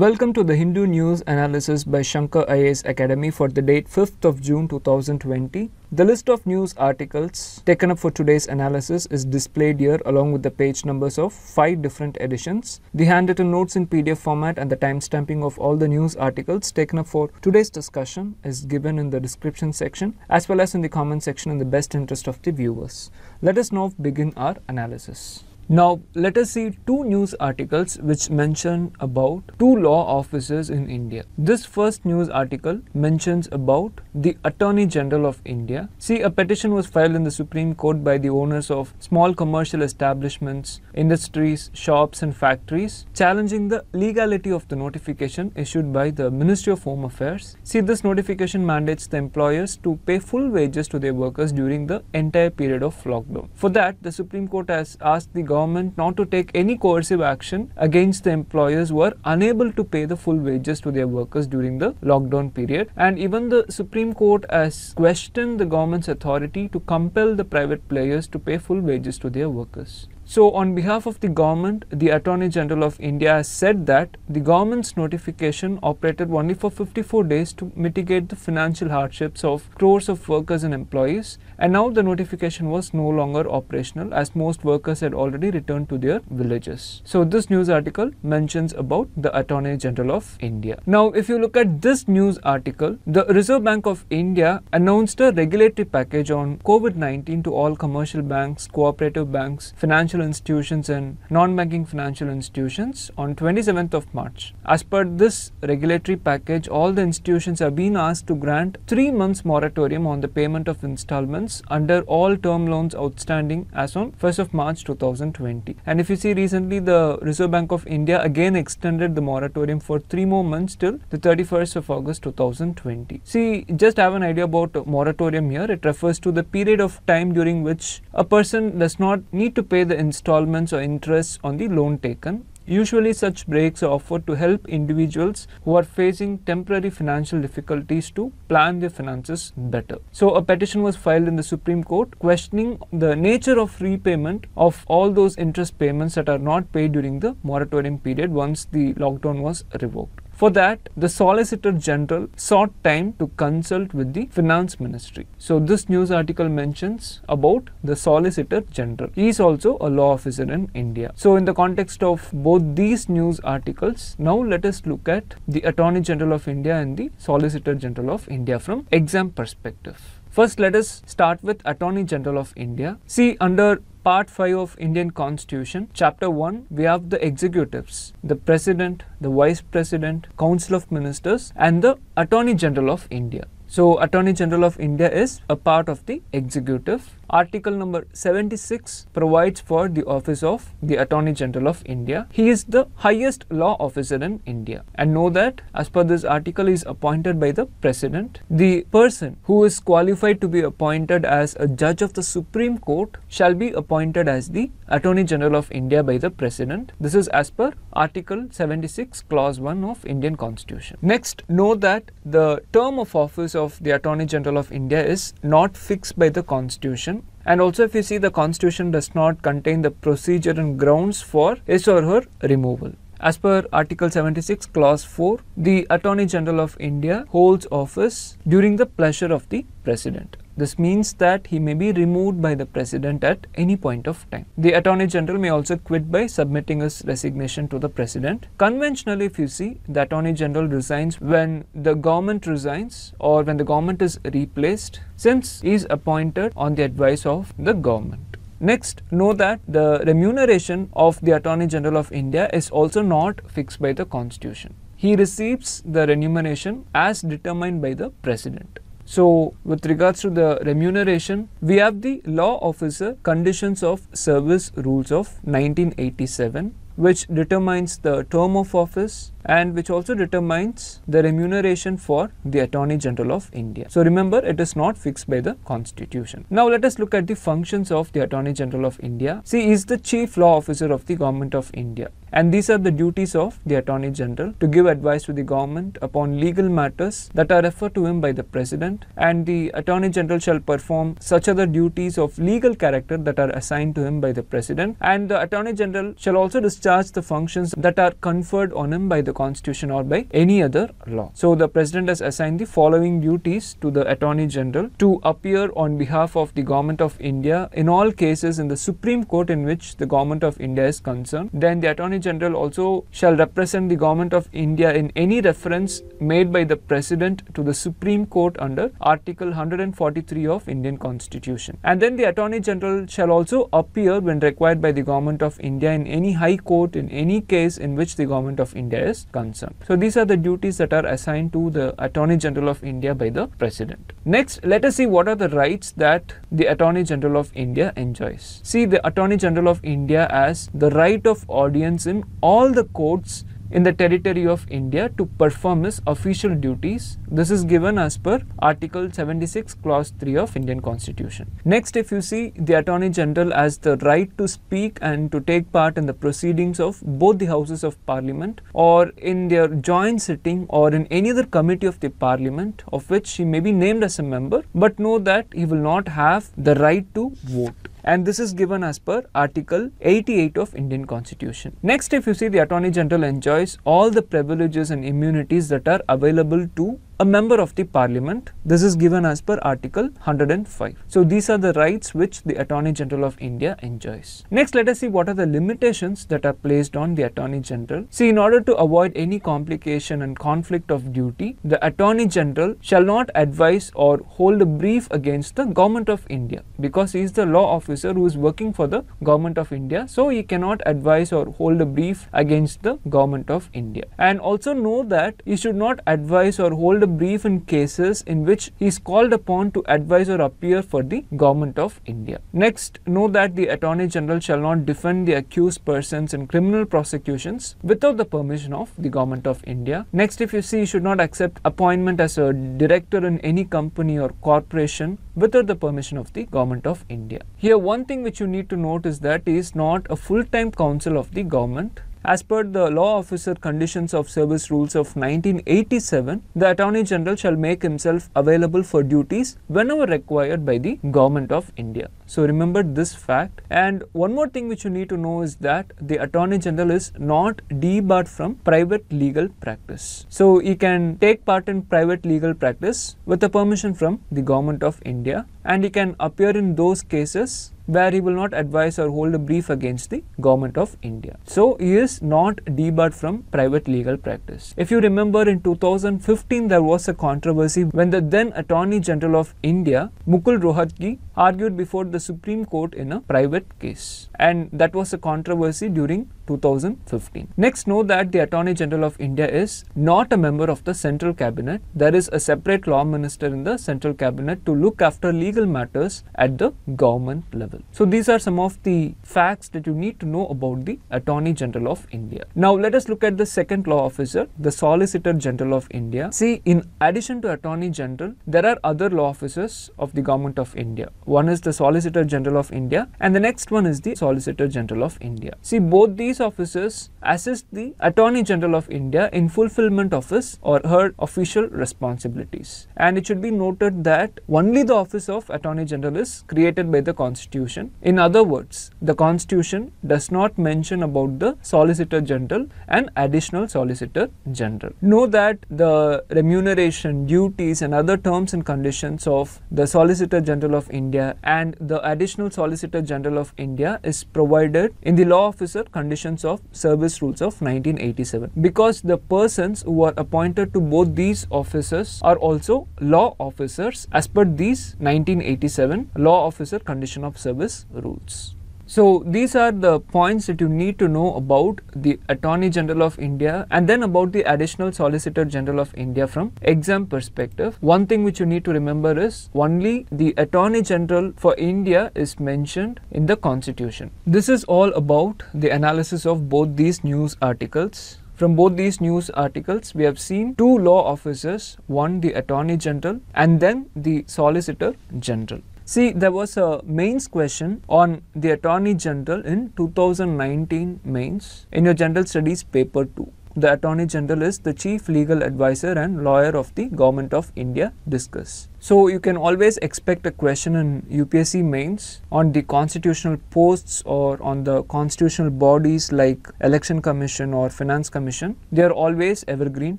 Welcome to the Hindu News Analysis by Shankar IAS Academy for the date 5th of June 2020. The list of news articles taken up for today's analysis is displayed here along with the page numbers of five different editions, the handwritten notes in PDF format and the timestamping of all the news articles taken up for today's discussion is given in the description section as well as in the comment section in the best interest of the viewers. Let us now begin our analysis. Now let us see two news articles which mention about two law officers in India. This first news article mentions about the Attorney General of India. See a petition was filed in the Supreme Court by the owners of small commercial establishments, industries, shops and factories challenging the legality of the notification issued by the Ministry of Home Affairs. See this notification mandates the employers to pay full wages to their workers during the entire period of lockdown. For that the Supreme Court has asked the government government not to take any coercive action against the employers who are unable to pay the full wages to their workers during the lockdown period. And even the Supreme Court has questioned the government's authority to compel the private players to pay full wages to their workers. So, on behalf of the government, the Attorney General of India has said that the government's notification operated only for 54 days to mitigate the financial hardships of crores of workers and employees, and now the notification was no longer operational as most workers had already returned to their villages. So, this news article mentions about the Attorney General of India. Now, if you look at this news article, the Reserve Bank of India announced a regulatory package on COVID 19 to all commercial banks, cooperative banks, financial financial institutions and non-banking financial institutions on 27th of March. As per this regulatory package, all the institutions have been asked to grant 3 months moratorium on the payment of installments under all term loans outstanding as on 1st of March 2020. And if you see recently the Reserve Bank of India again extended the moratorium for 3 more months till the 31st of August 2020. See, just have an idea about moratorium here. It refers to the period of time during which a person does not need to pay the installments or interest on the loan taken. Usually such breaks are offered to help individuals who are facing temporary financial difficulties to plan their finances better. So a petition was filed in the Supreme Court questioning the nature of repayment of all those interest payments that are not paid during the moratorium period once the lockdown was revoked. For that, the Solicitor General sought time to consult with the Finance Ministry. So this news article mentions about the Solicitor General. He is also a law officer in India. So in the context of both these news articles, now let us look at the Attorney General of India and the Solicitor General of India from exam perspective. First, let us start with Attorney General of India. See, under Part 5 of Indian Constitution, Chapter 1, we have the executives, the President, the Vice President, Council of Ministers and the Attorney General of India. So Attorney General of India is a part of the executive Article number 76 provides for the office of the Attorney General of India. He is the highest law officer in India. And know that as per this article is appointed by the President. The person who is qualified to be appointed as a judge of the Supreme Court shall be appointed as the Attorney General of India by the President. This is as per Article 76 Clause 1 of Indian Constitution. Next, know that the term of office of the Attorney General of India is not fixed by the Constitution and also if you see the constitution does not contain the procedure and grounds for his or her removal. As per Article 76, Clause 4, the Attorney General of India holds office during the pleasure of the President. This means that he may be removed by the president at any point of time. The attorney general may also quit by submitting his resignation to the president. Conventionally, if you see, the attorney general resigns when the government resigns or when the government is replaced since he is appointed on the advice of the government. Next, know that the remuneration of the Attorney General of India is also not fixed by the Constitution. He receives the remuneration as determined by the President. So, with regards to the remuneration, we have the Law Officer Conditions of Service Rules of 1987 which determines the term of office and which also determines the remuneration for the Attorney General of India. So remember, it is not fixed by the Constitution. Now let us look at the functions of the Attorney General of India. See, he is the Chief Law Officer of the Government of India and these are the duties of the Attorney General to give advice to the government upon legal matters that are referred to him by the President and the Attorney General shall perform such other duties of legal character that are assigned to him by the President and the Attorney General shall also discharge the functions that are conferred on him by the Constitution or by any other law. So the President has assigned the following duties to the Attorney General to appear on behalf of the Government of India in all cases in the Supreme Court in which the Government of India is concerned. Then the Attorney General also shall represent the Government of India in any reference made by the President to the Supreme Court under Article 143 of Indian Constitution. And then the Attorney General shall also appear when required by the Government of India in any High Court in any case in which the Government of India is concerned. So these are the duties that are assigned to the Attorney General of India by the President. Next, let us see what are the rights that the Attorney General of India enjoys. See the Attorney General of India as the right of audience all the courts in the territory of India to perform his official duties. This is given as per Article 76 Clause 3 of Indian Constitution. Next if you see the Attorney General has the right to speak and to take part in the proceedings of both the houses of parliament or in their joint sitting or in any other committee of the parliament of which he may be named as a member but know that he will not have the right to vote and this is given as per article 88 of Indian constitution. Next if you see the attorney general enjoys all the privileges and immunities that are available to a member of the parliament. This is given as per Article 105. So these are the rights which the Attorney General of India enjoys. Next, let us see what are the limitations that are placed on the Attorney General. See, in order to avoid any complication and conflict of duty, the Attorney General shall not advise or hold a brief against the Government of India because he is the law officer who is working for the Government of India. So he cannot advise or hold a brief against the Government of India. And also know that he should not advise or hold a brief in cases in which he is called upon to advise or appear for the Government of India. Next, know that the Attorney General shall not defend the accused persons in criminal prosecutions without the permission of the Government of India. Next, if you see, you should not accept appointment as a director in any company or corporation without the permission of the Government of India. Here, one thing which you need to note is that he is not a full-time counsel of the government as per the law officer conditions of service rules of 1987, the Attorney General shall make himself available for duties whenever required by the Government of India. So remember this fact. And one more thing which you need to know is that the Attorney General is not debarred from private legal practice. So he can take part in private legal practice with the permission from the Government of India and he can appear in those cases where he will not advise or hold a brief against the government of India. So he is not debarred from private legal practice. If you remember in 2015 there was a controversy when the then Attorney General of India Mukul Rohatgi argued before the Supreme Court in a private case and that was a controversy during 2015. Next, note that the Attorney General of India is not a member of the Central Cabinet. There is a separate law minister in the Central Cabinet to look after legal matters at the government level. So, these are some of the facts that you need to know about the Attorney General of India. Now, let us look at the second law officer, the Solicitor General of India. See, in addition to Attorney General, there are other law officers of the Government of India. One is the Solicitor General of India, and the next one is the Solicitor General of India. See, both these police officers assist the Attorney General of India in fulfillment of his or her official responsibilities. And it should be noted that only the office of Attorney General is created by the Constitution. In other words, the Constitution does not mention about the Solicitor General and Additional Solicitor General. Know that the remuneration, duties and other terms and conditions of the Solicitor General of India and the Additional Solicitor General of India is provided in the law officer condition of service rules of 1987 because the persons who are appointed to both these offices are also law officers as per these 1987 law officer condition of service rules. So these are the points that you need to know about the Attorney General of India and then about the Additional Solicitor General of India from exam perspective. One thing which you need to remember is only the Attorney General for India is mentioned in the Constitution. This is all about the analysis of both these news articles. From both these news articles, we have seen two law officers, one the Attorney General and then the Solicitor General. See, there was a mains question on the Attorney General in 2019 mains in your General Studies paper 2. The Attorney General is the Chief Legal Advisor and Lawyer of the Government of India. Discuss. So you can always expect a question in UPSC mains on the constitutional posts or on the constitutional bodies like election commission or finance commission. They are always evergreen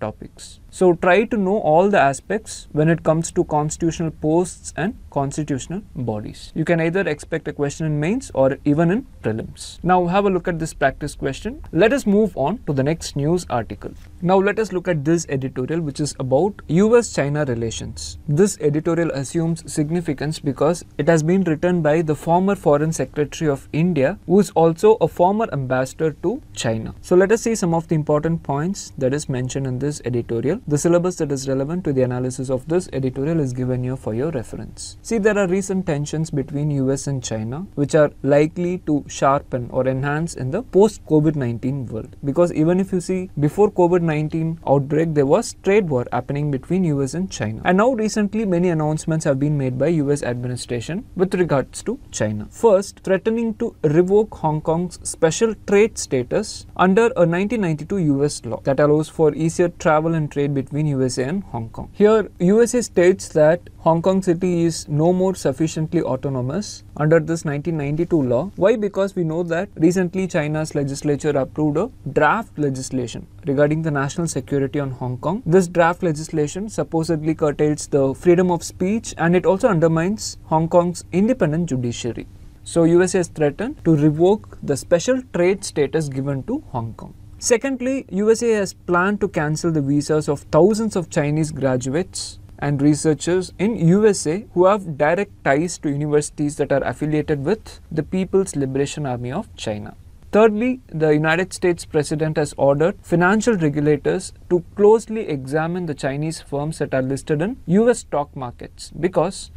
topics. So try to know all the aspects when it comes to constitutional posts and constitutional bodies. You can either expect a question in mains or even in prelims. Now have a look at this practice question. Let us move on to the next news article. Now let us look at this editorial which is about US-China relations. This editorial assumes significance because it has been written by the former Foreign Secretary of India, who is also a former ambassador to China. So let us see some of the important points that is mentioned in this editorial. The syllabus that is relevant to the analysis of this editorial is given here for your reference. See, there are recent tensions between US and China, which are likely to sharpen or enhance in the post-COVID-19 world. Because even if you see, before COVID-19 outbreak, there was trade war happening between US and China. And now recently, many announcements have been made by US administration with regards to China. First, threatening to revoke Hong Kong's special trade status under a 1992 US law that allows for easier travel and trade between USA and Hong Kong. Here, USA states that Hong Kong city is no more sufficiently autonomous under this 1992 law. Why? Because we know that recently China's legislature approved a draft legislation regarding the national security on Hong Kong. This draft legislation supposedly curtails the freedom of speech and it also undermines Hong Kong's independent judiciary. So USA has threatened to revoke the special trade status given to Hong Kong. Secondly, USA has planned to cancel the visas of thousands of Chinese graduates and researchers in USA who have direct ties to universities that are affiliated with the People's Liberation Army of China. Thirdly, the United States president has ordered financial regulators to closely examine the Chinese firms that are listed in US stock markets because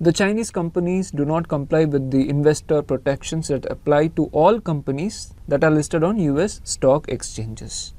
the Chinese companies do not comply with the investor protections that apply to all companies that are listed on US stock exchanges.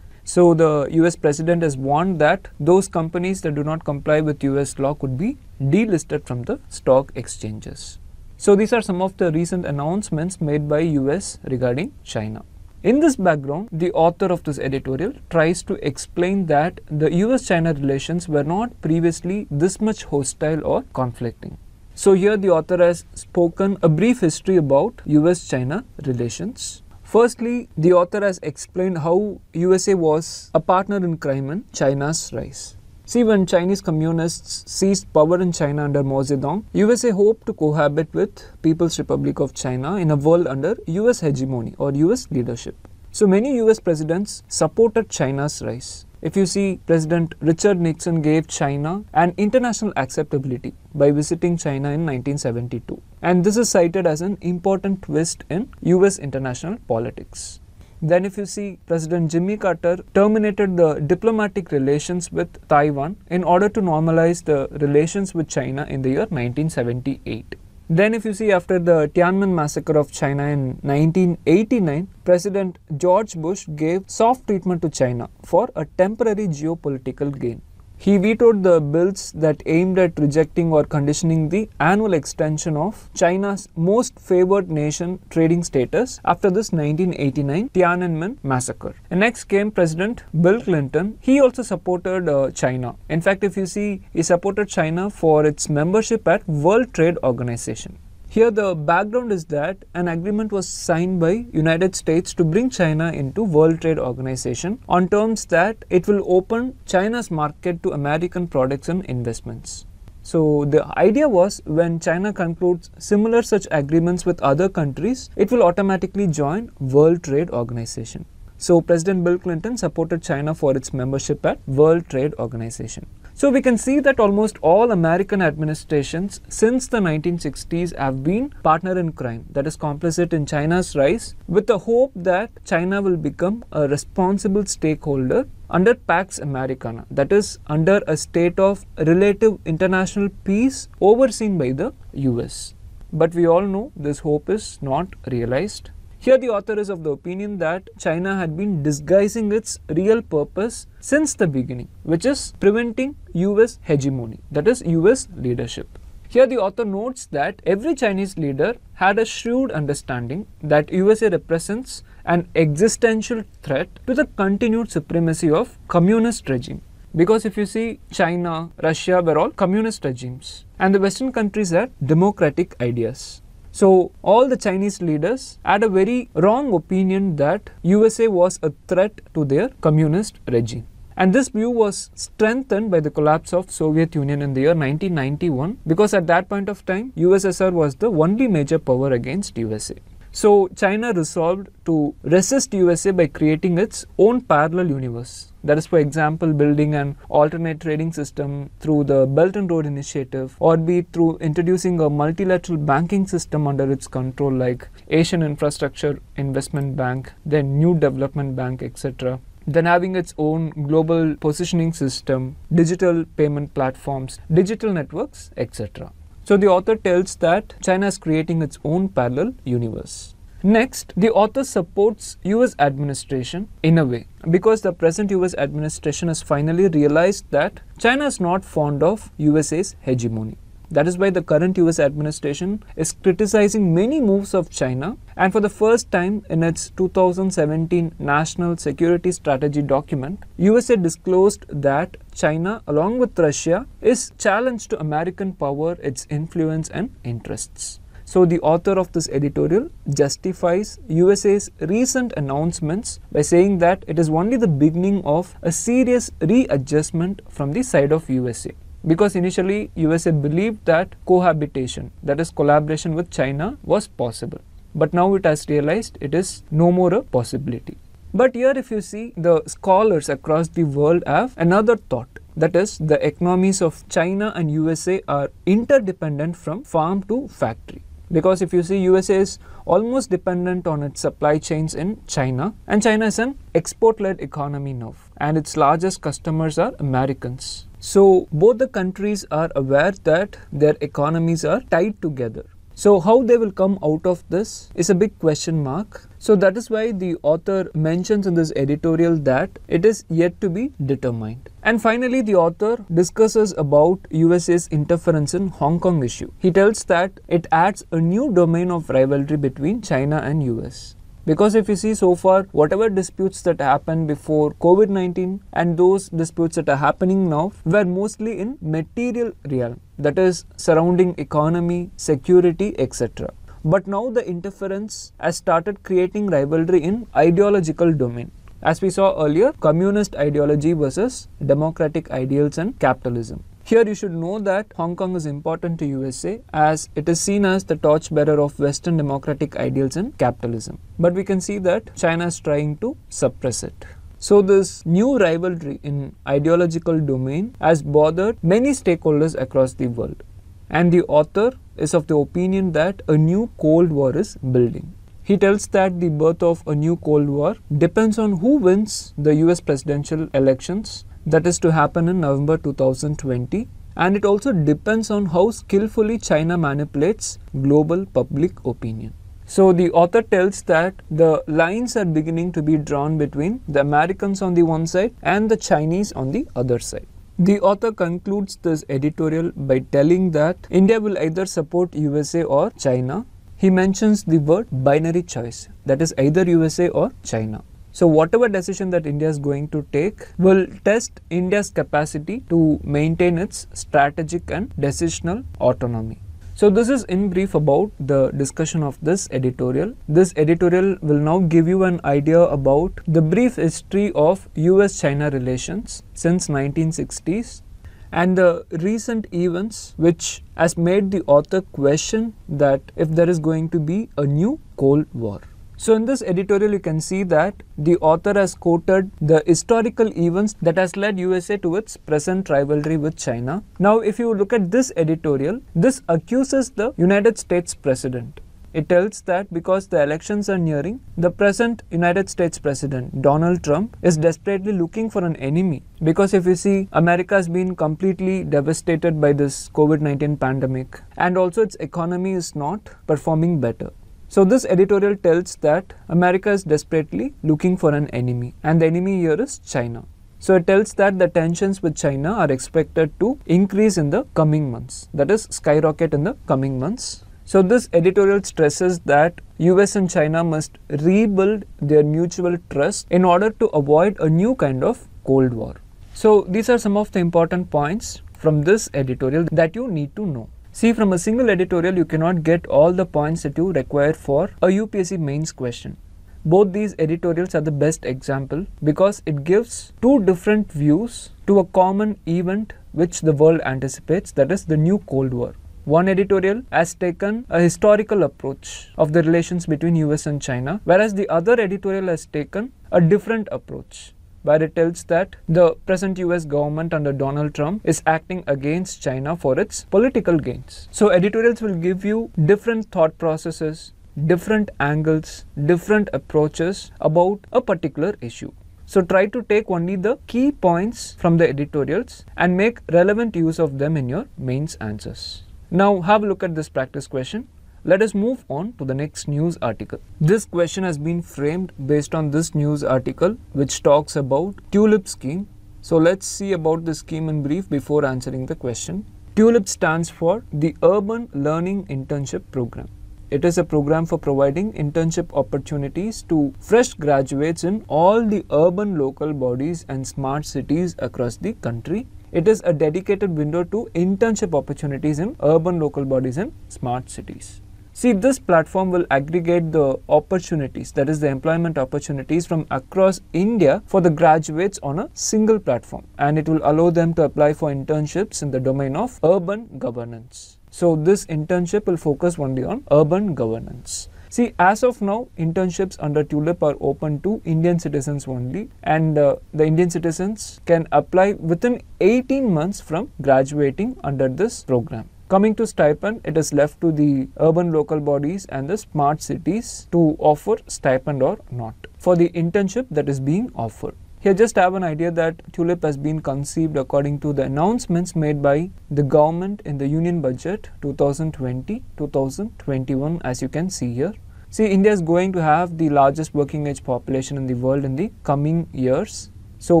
So the US president has warned that those companies that do not comply with US law could be delisted from the stock exchanges. So these are some of the recent announcements made by US regarding China. In this background, the author of this editorial tries to explain that the US-China relations were not previously this much hostile or conflicting. So here the author has spoken a brief history about US-China relations. Firstly, the author has explained how USA was a partner in crime in China's rise. See, when Chinese communists seized power in China under Mao Zedong, USA hoped to cohabit with People's Republic of China in a world under US hegemony or US leadership. So many US presidents supported China's rise. If you see, President Richard Nixon gave China an international acceptability by visiting China in 1972. And this is cited as an important twist in US international politics. Then, if you see, President Jimmy Carter terminated the diplomatic relations with Taiwan in order to normalize the relations with China in the year 1978. Then, if you see after the Tiananmen massacre of China in 1989, President George Bush gave soft treatment to China for a temporary geopolitical gain. He vetoed the bills that aimed at rejecting or conditioning the annual extension of China's most favored nation trading status after this 1989 Tiananmen massacre. And next came President Bill Clinton. He also supported uh, China. In fact, if you see, he supported China for its membership at World Trade Organization. Here the background is that an agreement was signed by United States to bring China into World Trade Organization on terms that it will open China's market to American products and investments. So the idea was when China concludes similar such agreements with other countries, it will automatically join World Trade Organization. So President Bill Clinton supported China for its membership at World Trade Organization. So we can see that almost all American administrations since the 1960s have been partner in crime, that is complicit in China's rise, with the hope that China will become a responsible stakeholder under Pax Americana, that is under a state of relative international peace overseen by the US. But we all know this hope is not realized. Here the author is of the opinion that China had been disguising its real purpose since the beginning, which is preventing US hegemony, that is, US leadership. Here the author notes that every Chinese leader had a shrewd understanding that USA represents an existential threat to the continued supremacy of communist regime. Because if you see China, Russia were all communist regimes and the western countries had democratic ideas. So all the Chinese leaders had a very wrong opinion that USA was a threat to their communist regime. And this view was strengthened by the collapse of Soviet Union in the year 1991 because at that point of time USSR was the only major power against USA. So China resolved to resist USA by creating its own parallel universe. That is, for example, building an alternate trading system through the Belt and Road Initiative, or be it through introducing a multilateral banking system under its control, like Asian Infrastructure Investment Bank, then New Development Bank, etc than having its own global positioning system, digital payment platforms, digital networks, etc. So the author tells that China is creating its own parallel universe. Next, the author supports US administration in a way because the present US administration has finally realized that China is not fond of USA's hegemony. That is why the current US administration is criticizing many moves of China and for the first time in its 2017 National Security Strategy document, USA disclosed that China along with Russia is challenged to American power, its influence and interests. So the author of this editorial justifies USA's recent announcements by saying that it is only the beginning of a serious readjustment from the side of USA because initially USA believed that cohabitation, that is collaboration with China, was possible. But now it has realized it is no more a possibility. But here if you see, the scholars across the world have another thought. That is, the economies of China and USA are interdependent from farm to factory. Because if you see, USA is almost dependent on its supply chains in China, and China is an export led economy now, and its largest customers are Americans. So both the countries are aware that their economies are tied together. So how they will come out of this is a big question mark. So that is why the author mentions in this editorial that it is yet to be determined. And finally, the author discusses about USA's interference in Hong Kong issue. He tells that it adds a new domain of rivalry between China and US. Because if you see so far, whatever disputes that happened before COVID 19 and those disputes that are happening now were mostly in material realm, that is, surrounding economy, security, etc. But now the interference has started creating rivalry in ideological domain. As we saw earlier, communist ideology versus democratic ideals and capitalism. Here you should know that Hong Kong is important to USA as it is seen as the torchbearer of Western democratic ideals and capitalism. But we can see that China is trying to suppress it. So this new rivalry in ideological domain has bothered many stakeholders across the world. And the author is of the opinion that a new Cold War is building. He tells that the birth of a new Cold War depends on who wins the US presidential elections that is to happen in November 2020 and it also depends on how skillfully China manipulates global public opinion. So the author tells that the lines are beginning to be drawn between the Americans on the one side and the Chinese on the other side. The author concludes this editorial by telling that India will either support USA or China. He mentions the word binary choice that is either USA or China. So whatever decision that India is going to take will test India's capacity to maintain its strategic and decisional autonomy. So this is in brief about the discussion of this editorial. This editorial will now give you an idea about the brief history of US-China relations since 1960s and the recent events which has made the author question that if there is going to be a new Cold War. So in this editorial you can see that the author has quoted the historical events that has led USA to its present rivalry with China. Now if you look at this editorial, this accuses the United States president. It tells that because the elections are nearing, the present United States President Donald Trump is desperately looking for an enemy. Because if you see, America has been completely devastated by this COVID 19 pandemic, and also its economy is not performing better. So this editorial tells that America is desperately looking for an enemy and the enemy here is China. So it tells that the tensions with China are expected to increase in the coming months, that is skyrocket in the coming months. So this editorial stresses that US and China must rebuild their mutual trust in order to avoid a new kind of Cold War. So these are some of the important points from this editorial that you need to know. See, from a single editorial, you cannot get all the points that you require for a UPSC mains question. Both these editorials are the best example because it gives two different views to a common event which the world anticipates, that is the new Cold War. One editorial has taken a historical approach of the relations between US and China, whereas the other editorial has taken a different approach where it tells that the present US government under Donald Trump is acting against China for its political gains. So editorials will give you different thought processes, different angles, different approaches about a particular issue. So try to take only the key points from the editorials and make relevant use of them in your mains answers. Now have a look at this practice question. Let us move on to the next news article. This question has been framed based on this news article which talks about TULIP scheme. So let's see about the scheme in brief before answering the question. TULIP stands for the Urban Learning Internship Program. It is a program for providing internship opportunities to fresh graduates in all the urban local bodies and smart cities across the country. It is a dedicated window to internship opportunities in urban local bodies and smart cities. See, this platform will aggregate the opportunities, that is the employment opportunities from across India for the graduates on a single platform and it will allow them to apply for internships in the domain of urban governance. So, this internship will focus only on urban governance. See, as of now, internships under TULIP are open to Indian citizens only, and uh, the Indian citizens can apply within 18 months from graduating under this program. Coming to stipend, it is left to the urban local bodies and the smart cities to offer stipend or not for the internship that is being offered. Here, just have an idea that TULIP has been conceived according to the announcements made by the government in the Union Budget 2020 2021, as you can see here. See, India is going to have the largest working age population in the world in the coming years. So,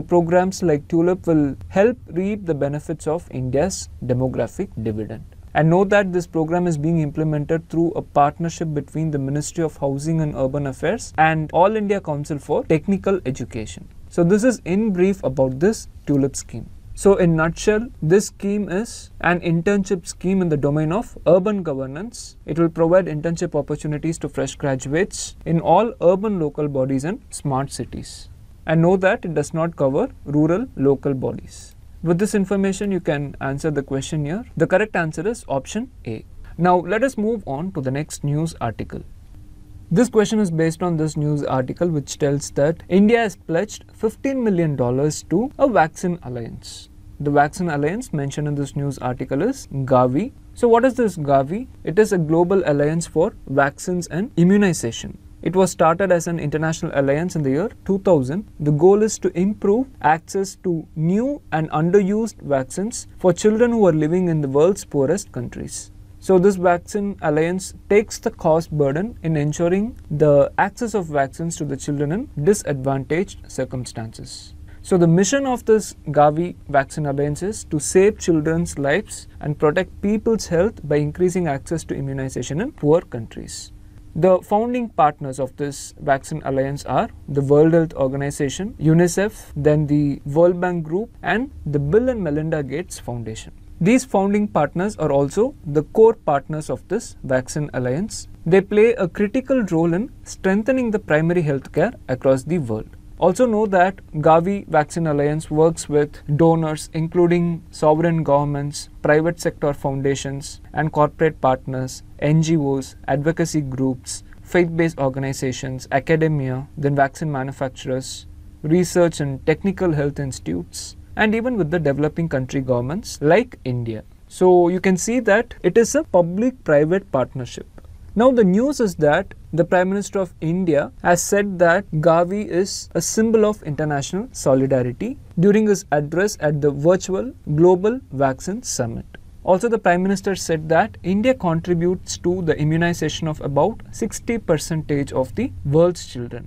programs like TULIP will help reap the benefits of India's demographic dividend. And note that this program is being implemented through a partnership between the Ministry of Housing and Urban Affairs and All India Council for Technical Education. So this is in brief about this TULIP scheme. So in nutshell, this scheme is an internship scheme in the domain of urban governance. It will provide internship opportunities to fresh graduates in all urban local bodies and smart cities. And know that it does not cover rural local bodies. With this information, you can answer the question here. The correct answer is option A. Now, let us move on to the next news article. This question is based on this news article which tells that India has pledged $15 million to a vaccine alliance. The vaccine alliance mentioned in this news article is Gavi. So what is this Gavi? It is a global alliance for vaccines and immunization. It was started as an international alliance in the year 2000. The goal is to improve access to new and underused vaccines for children who are living in the world's poorest countries. So this vaccine alliance takes the cost burden in ensuring the access of vaccines to the children in disadvantaged circumstances. So the mission of this Gavi vaccine alliance is to save children's lives and protect people's health by increasing access to immunization in poor countries. The founding partners of this vaccine alliance are the World Health Organization, UNICEF, then the World Bank Group, and the Bill and Melinda Gates Foundation. These founding partners are also the core partners of this vaccine alliance. They play a critical role in strengthening the primary healthcare across the world. Also know that Gavi Vaccine Alliance works with donors including sovereign governments, private sector foundations and corporate partners, NGOs, advocacy groups, faith-based organizations, academia, then vaccine manufacturers, research and technical health institutes and even with the developing country governments like India. So you can see that it is a public-private partnership. Now, the news is that the Prime Minister of India has said that Gavi is a symbol of international solidarity during his address at the virtual Global Vaccine Summit. Also, the Prime Minister said that India contributes to the immunization of about 60 percentage of the world's children.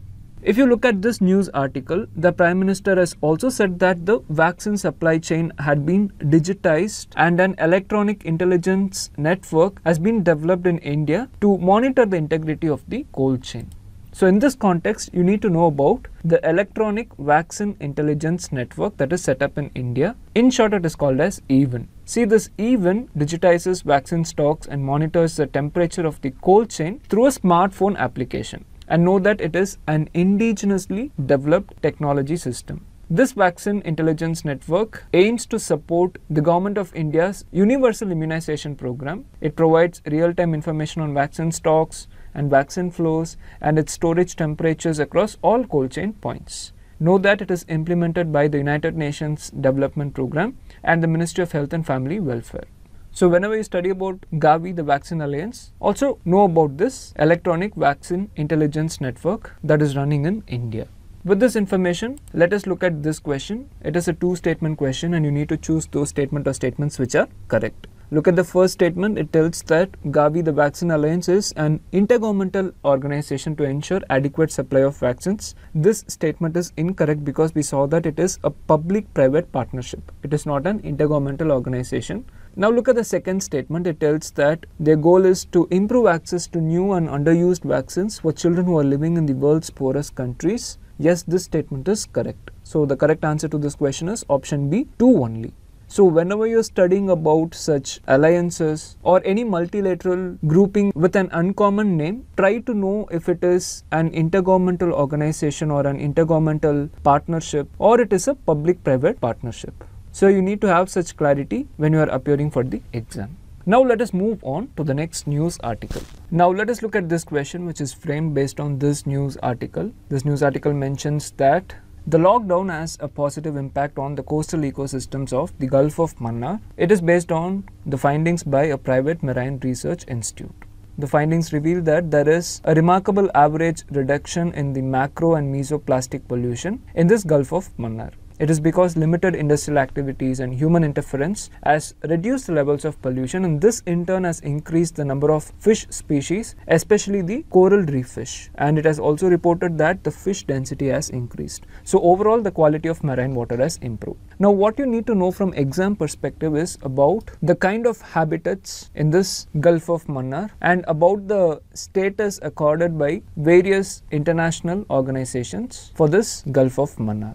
If you look at this news article, the Prime Minister has also said that the vaccine supply chain had been digitized and an electronic intelligence network has been developed in India to monitor the integrity of the cold chain. So in this context, you need to know about the electronic vaccine intelligence network that is set up in India. In short, it is called as EVEN. See, this EVEN digitizes vaccine stocks and monitors the temperature of the cold chain through a smartphone application and know that it is an indigenously developed technology system. This vaccine intelligence network aims to support the Government of India's universal immunization program. It provides real time information on vaccine stocks and vaccine flows and its storage temperatures across all cold chain points. Know that it is implemented by the United Nations Development Program and the Ministry of Health and Family Welfare. So whenever you study about Gavi, the Vaccine Alliance, also know about this electronic vaccine intelligence network that is running in India. With this information, let us look at this question. It is a two statement question and you need to choose those statement or statements which are correct. Look at the first statement. It tells that Gavi, the Vaccine Alliance, is an intergovernmental organization to ensure adequate supply of vaccines. This statement is incorrect because we saw that it is a public private partnership. It is not an intergovernmental organization. Now look at the second statement. It tells that their goal is to improve access to new and underused vaccines for children who are living in the world's poorest countries. Yes, this statement is correct. So the correct answer to this question is option B, 2 only. So whenever you're studying about such alliances or any multilateral grouping with an uncommon name, try to know if it is an intergovernmental organization or an intergovernmental partnership or it is a public-private partnership. So you need to have such clarity when you are appearing for the exam. Now let us move on to the next news article. Now let us look at this question which is framed based on this news article. This news article mentions that the lockdown has a positive impact on the coastal ecosystems of the Gulf of Mannar. It is based on the findings by a private marine research institute. The findings reveal that there is a remarkable average reduction in the macro and mesoplastic pollution in this Gulf of Mannar. It is because limited industrial activities and human interference has reduced the levels of pollution and this in turn has increased the number of fish species, especially the coral reef fish. And it has also reported that the fish density has increased. So overall the quality of marine water has improved. Now what you need to know from exam perspective is about the kind of habitats in this Gulf of Mannar and about the status accorded by various international organizations for this Gulf of Mannar.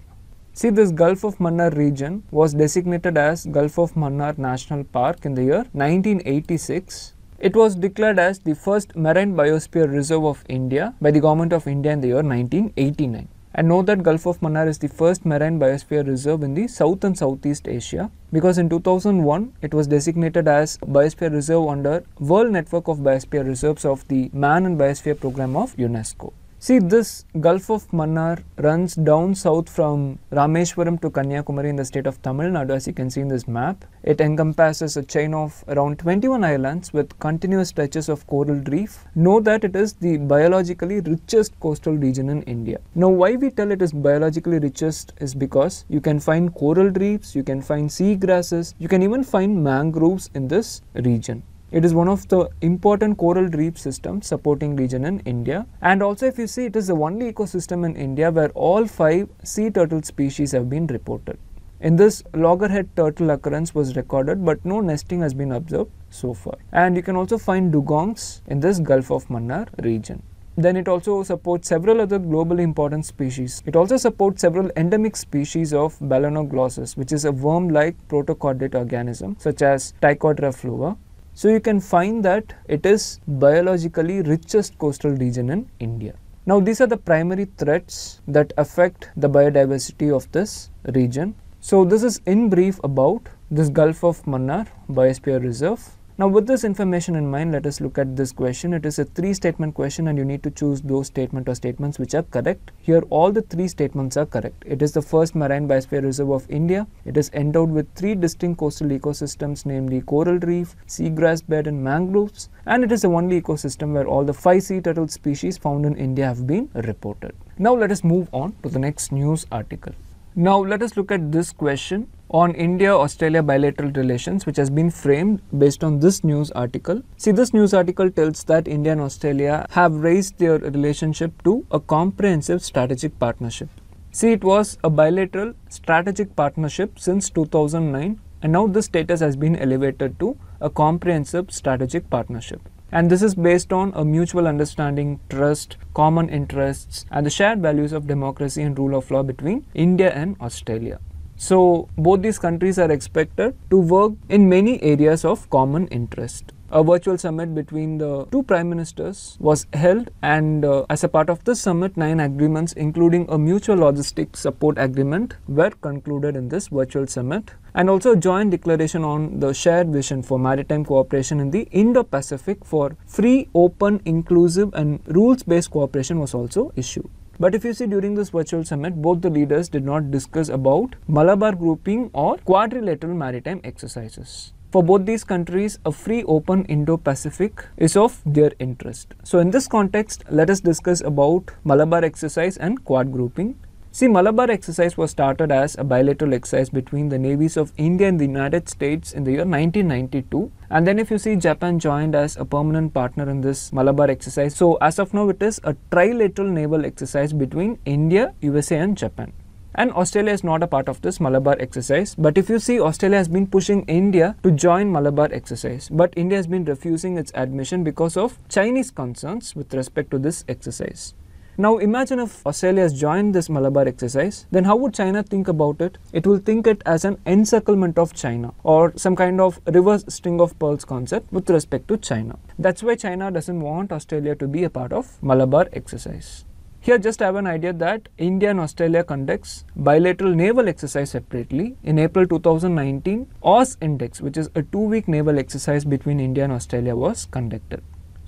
See this Gulf of Mannar region was designated as Gulf of Mannar National Park in the year 1986. It was declared as the first marine biosphere reserve of India by the government of India in the year 1989. And know that Gulf of Mannar is the first marine biosphere reserve in the South and Southeast Asia because in 2001 it was designated as biosphere reserve under World Network of Biosphere Reserves of the Man and Biosphere Program of UNESCO. See, this Gulf of Mannar runs down south from Rameshwaram to Kanyakumari in the state of Tamil Nadu, as you can see in this map. It encompasses a chain of around 21 islands with continuous stretches of coral reef. Know that it is the biologically richest coastal region in India. Now, why we tell it is biologically richest is because you can find coral reefs, you can find sea grasses, you can even find mangroves in this region. It is one of the important coral reef systems supporting region in India. And also if you see, it is the only ecosystem in India where all five sea turtle species have been reported. In this, loggerhead turtle occurrence was recorded but no nesting has been observed so far. And you can also find dugongs in this Gulf of Mannar region then it also supports several other globally important species. It also supports several endemic species of Balanoglossus, which is a worm-like protochordate organism such as Trichordra fluva, so you can find that it is biologically richest coastal region in India. Now these are the primary threats that affect the biodiversity of this region. So this is in brief about this Gulf of Mannar Biosphere Reserve now with this information in mind, let us look at this question. It is a three statement question and you need to choose those statement or statements which are correct. Here all the three statements are correct. It is the first marine biosphere reserve of India. It is endowed with three distinct coastal ecosystems namely coral reef, seagrass bed and mangroves and it is the only ecosystem where all the five sea turtle species found in India have been reported. Now let us move on to the next news article. Now let us look at this question on India-Australia bilateral relations which has been framed based on this news article. See this news article tells that India and Australia have raised their relationship to a comprehensive strategic partnership. See it was a bilateral strategic partnership since 2009 and now this status has been elevated to a comprehensive strategic partnership. And this is based on a mutual understanding, trust, common interests and the shared values of democracy and rule of law between India and Australia. So, both these countries are expected to work in many areas of common interest. A virtual summit between the two prime ministers was held, and uh, as a part of this summit, nine agreements, including a mutual logistic support agreement, were concluded in this virtual summit, and also a joint declaration on the shared vision for maritime cooperation in the Indo Pacific for free, open, inclusive, and rules based cooperation was also issued. But if you see during this virtual summit, both the leaders did not discuss about Malabar grouping or quadrilateral maritime exercises. For both these countries, a free open Indo-Pacific is of their interest. So in this context, let us discuss about Malabar exercise and quad grouping. See, Malabar exercise was started as a bilateral exercise between the navies of India and the United States in the year 1992. And then if you see, Japan joined as a permanent partner in this Malabar exercise. So as of now, it is a trilateral naval exercise between India, USA and Japan. And Australia is not a part of this Malabar exercise. But if you see, Australia has been pushing India to join Malabar exercise. But India has been refusing its admission because of Chinese concerns with respect to this exercise. Now imagine if Australia has joined this Malabar exercise, then how would China think about it? It will think it as an encirclement of China or some kind of reverse string of pearls concept with respect to China. That's why China doesn't want Australia to be a part of Malabar exercise. Here just have an idea that India and Australia conducts bilateral naval exercise separately. In April 2019, OS Index, which is a two-week naval exercise between India and Australia was conducted.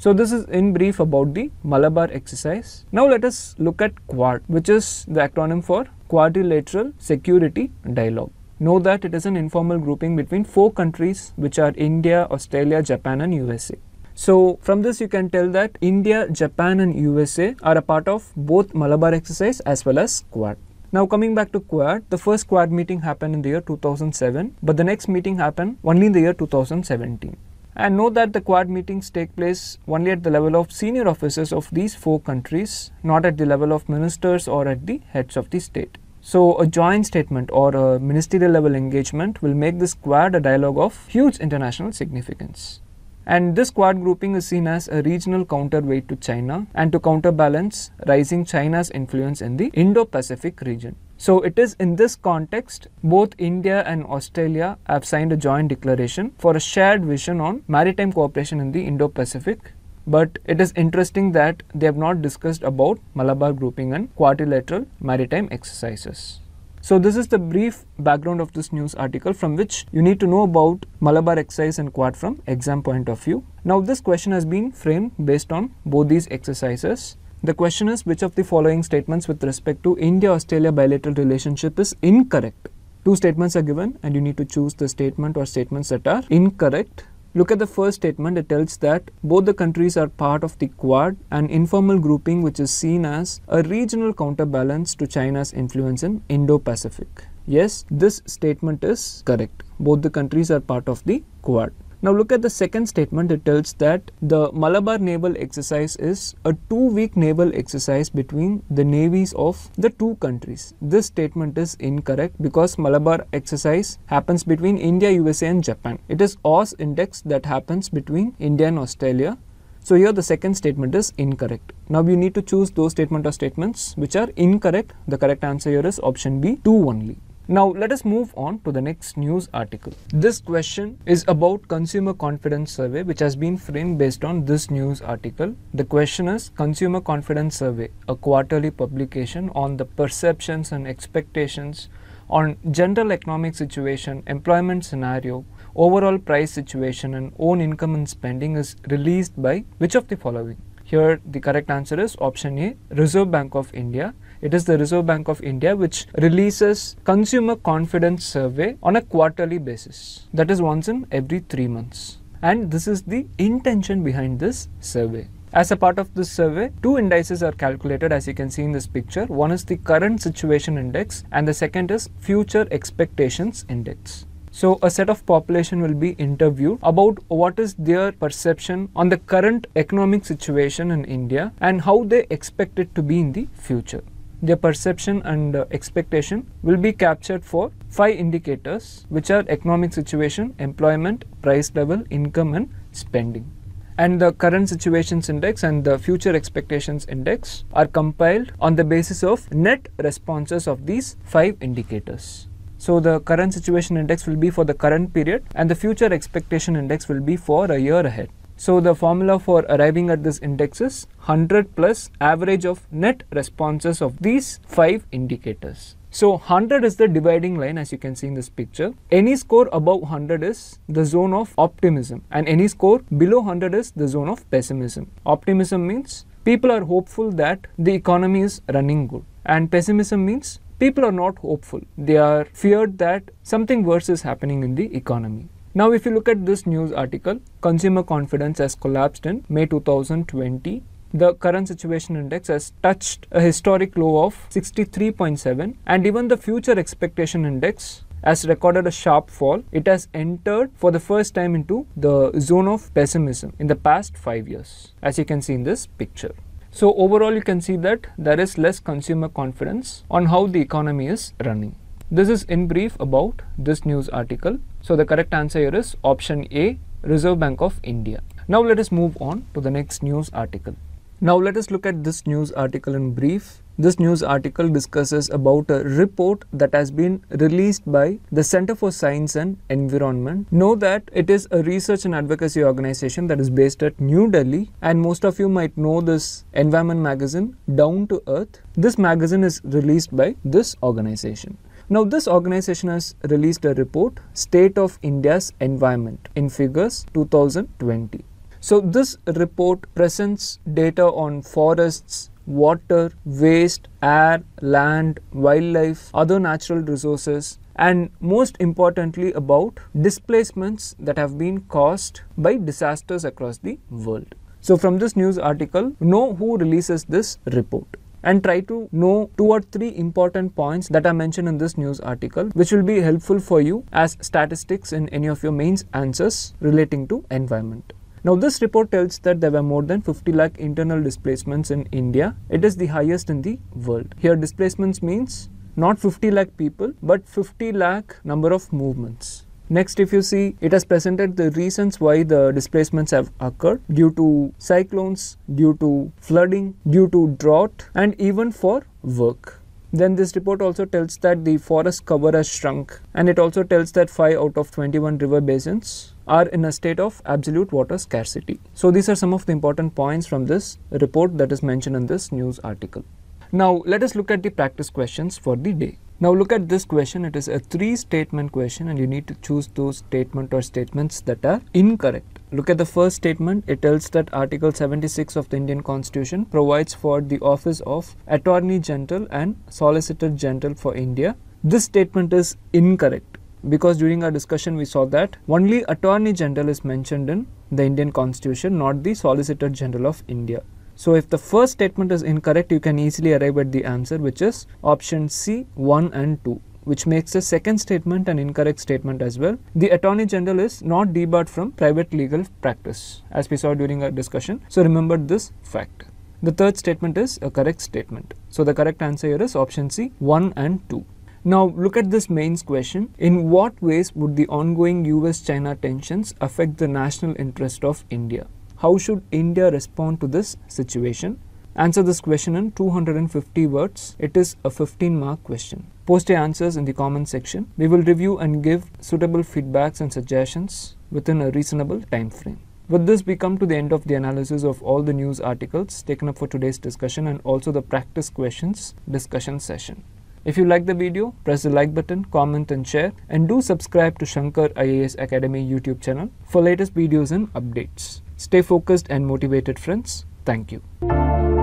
So this is in brief about the Malabar exercise. Now let us look at QUAD which is the acronym for Quadrilateral Security Dialogue. Know that it is an informal grouping between four countries which are India, Australia, Japan and USA. So from this you can tell that India, Japan and USA are a part of both Malabar exercise as well as Quad. Now coming back to Quad, the first Quad meeting happened in the year 2007 but the next meeting happened only in the year 2017 and note that the Quad meetings take place only at the level of senior officers of these four countries, not at the level of ministers or at the heads of the state. So, a joint statement or a ministerial level engagement will make this Quad a dialogue of huge international significance. And this Quad grouping is seen as a regional counterweight to China and to counterbalance rising China's influence in the Indo Pacific region. So it is in this context both India and Australia have signed a joint declaration for a shared vision on maritime cooperation in the Indo-Pacific. But it is interesting that they have not discussed about Malabar grouping and quadrilateral maritime exercises. So this is the brief background of this news article from which you need to know about Malabar exercise and quad from exam point of view. Now this question has been framed based on both these exercises the question is which of the following statements with respect to India-Australia bilateral relationship is incorrect? Two statements are given and you need to choose the statement or statements that are incorrect. Look at the first statement, it tells that both the countries are part of the Quad, an informal grouping which is seen as a regional counterbalance to China's influence in Indo-Pacific. Yes, this statement is correct. Both the countries are part of the Quad. Now look at the second statement, it tells that the Malabar naval exercise is a two-week naval exercise between the navies of the two countries. This statement is incorrect because Malabar exercise happens between India, USA and Japan. It is OZ index that happens between India and Australia. So here the second statement is incorrect. Now you need to choose those statement or statements which are incorrect. The correct answer here is option B, 2 only. Now let us move on to the next news article. This question is about consumer confidence survey which has been framed based on this news article. The question is consumer confidence survey, a quarterly publication on the perceptions and expectations on general economic situation, employment scenario, overall price situation and own income and spending is released by which of the following? Here the correct answer is option A, Reserve Bank of India it is the Reserve Bank of India which releases consumer confidence survey on a quarterly basis. That is once in every 3 months. And this is the intention behind this survey. As a part of this survey, two indices are calculated as you can see in this picture. One is the current situation index and the second is future expectations index. So a set of population will be interviewed about what is their perception on the current economic situation in India and how they expect it to be in the future their perception and uh, expectation will be captured for five indicators which are economic situation, employment, price level, income and spending. And the current situations index and the future expectations index are compiled on the basis of net responses of these five indicators. So the current situation index will be for the current period and the future expectation index will be for a year ahead. So the formula for arriving at this index is 100 plus average of net responses of these 5 indicators. So 100 is the dividing line as you can see in this picture. Any score above 100 is the zone of optimism and any score below 100 is the zone of pessimism. Optimism means people are hopeful that the economy is running good and pessimism means people are not hopeful. They are feared that something worse is happening in the economy. Now, if you look at this news article, consumer confidence has collapsed in May 2020 the current situation index has touched a historic low of 63.7 and even the future expectation index has recorded a sharp fall. It has entered for the first time into the zone of pessimism in the past 5 years as you can see in this picture. So overall you can see that there is less consumer confidence on how the economy is running. This is in brief about this news article. So the correct answer here is option A, Reserve Bank of India. Now let us move on to the next news article. Now let us look at this news article in brief. This news article discusses about a report that has been released by the Center for Science and Environment. Know that it is a research and advocacy organization that is based at New Delhi and most of you might know this environment magazine Down to Earth. This magazine is released by this organization. Now this organization has released a report, State of India's Environment in Figures 2020. So this report presents data on forests, water, waste, air, land, wildlife, other natural resources, and most importantly about displacements that have been caused by disasters across the world. So, from this news article, know who releases this report and try to know two or three important points that are mentioned in this news article, which will be helpful for you as statistics in any of your mains answers relating to environment. Now, this report tells that there were more than 50 lakh internal displacements in India. It is the highest in the world. Here, displacements means not 50 lakh people, but 50 lakh number of movements. Next, if you see, it has presented the reasons why the displacements have occurred due to cyclones, due to flooding, due to drought, and even for work. Then this report also tells that the forest cover has shrunk and it also tells that 5 out of 21 river basins are in a state of absolute water scarcity. So these are some of the important points from this report that is mentioned in this news article. Now let us look at the practice questions for the day. Now look at this question, it is a three statement question and you need to choose those statement or statements that are incorrect. Look at the first statement, it tells that Article 76 of the Indian Constitution provides for the office of Attorney General and Solicitor General for India. This statement is incorrect because during our discussion we saw that only Attorney General is mentioned in the Indian Constitution, not the Solicitor General of India. So if the first statement is incorrect, you can easily arrive at the answer which is option C 1 and 2 which makes the second statement an incorrect statement as well. The Attorney General is not debarred from private legal practice as we saw during our discussion. So remember this fact. The third statement is a correct statement. So the correct answer here is option C 1 and 2. Now look at this mains question. In what ways would the ongoing US-China tensions affect the national interest of India? How should India respond to this situation? Answer this question in 250 words. It is a 15 mark question. Post your answers in the comment section. We will review and give suitable feedbacks and suggestions within a reasonable time frame. With this, we come to the end of the analysis of all the news articles taken up for today's discussion and also the practice questions discussion session. If you like the video, press the like button, comment and share and do subscribe to Shankar IAS Academy YouTube channel for latest videos and updates. Stay focused and motivated friends. Thank you.